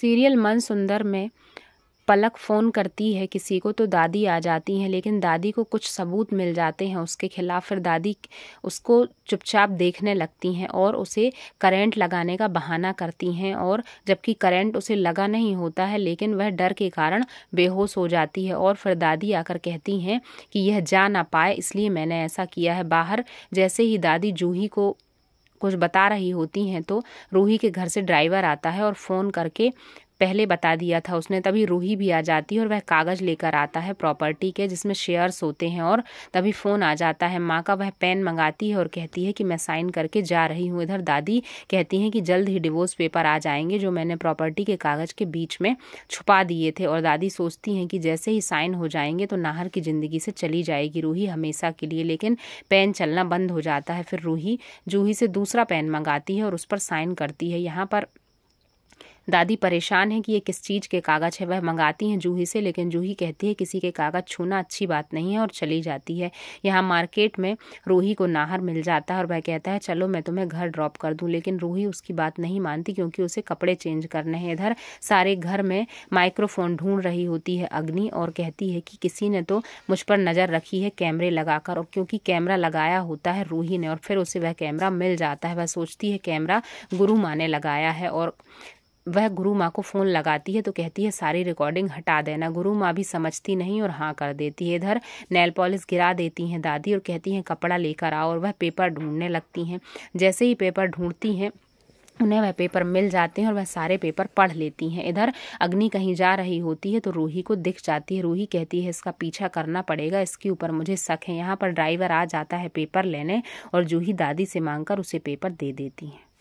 serial मन सुंदर में पलक फ़ोन करती है किसी को तो दादी आ जाती हैं लेकिन दादी को कुछ सबूत मिल जाते हैं उसके खिलाफ फिर दादी उसको चुपचाप देखने लगती हैं और उसे करंट लगाने का बहाना करती हैं और जबकि करंट उसे लगा नहीं होता है लेकिन वह डर के कारण बेहोश हो जाती है और फिर दादी आकर कहती हैं कि यह जा ना पाए इसलिए मैंने ऐसा किया है बाहर जैसे ही दादी जूही को कुछ बता रही होती हैं तो रूही के घर से ड्राइवर आता है और फ़ोन करके पहले बता दिया था उसने तभी रूही भी आ जाती है और वह कागज़ लेकर आता है प्रॉपर्टी के जिसमें शेयर्स होते हैं और तभी फ़ोन आ जाता है माँ का वह पेन मंगाती है और कहती है कि मैं साइन करके जा रही हूँ इधर दादी कहती हैं कि जल्द ही डिवोर्स पेपर आ जाएंगे जो मैंने प्रॉपर्टी के कागज़ के बीच में छुपा दिए थे और दादी सोचती हैं कि जैसे ही साइन हो जाएंगे तो नाहर की ज़िंदगी से चली जाएगी रूही हमेशा के लिए लेकिन पेन चलना बंद हो जाता है फिर रूही जूही से दूसरा पेन मंगाती है और उस पर साइन करती है यहाँ पर दादी परेशान है कि ये किस चीज़ के कागज़ है वह मंगाती हैं जूही से लेकिन जूही कहती है किसी के कागज़ छूना अच्छी बात नहीं है और चली जाती है यहाँ मार्केट में रूही को नाहर मिल जाता है और वह कहता है चलो मैं तुम्हें घर ड्रॉप कर दूँ लेकिन रूही उसकी बात नहीं मानती क्योंकि उसे कपड़े चेंज करने हैं इधर सारे घर में माइक्रोफोन ढूंढ रही होती है अग्नि और कहती है कि किसी ने तो मुझ पर नज़र रखी है कैमरे लगाकर और क्योंकि कैमरा लगाया होता है रूही ने और फिर उसे वह कैमरा मिल जाता है वह सोचती है कैमरा गुरु माँ ने लगाया है और वह गुरु माँ को फ़ोन लगाती है तो कहती है सारी रिकॉर्डिंग हटा देना गुरु माँ भी समझती नहीं और हाँ कर देती है इधर नेल पॉलिश गिरा देती हैं दादी और कहती हैं कपड़ा लेकर आओ और वह पेपर ढूंढने लगती हैं जैसे ही पेपर ढूंढती हैं उन्हें वह पेपर मिल जाते हैं और वह सारे पेपर पढ़ लेती हैं इधर अग्नि कहीं जा रही होती है तो रूही को दिख जाती है रूही कहती है इसका पीछा करना पड़ेगा इसके ऊपर मुझे शक है यहाँ पर ड्राइवर आ जाता है पेपर लेने और जूही दादी से मांगकर उसे पेपर दे देती हैं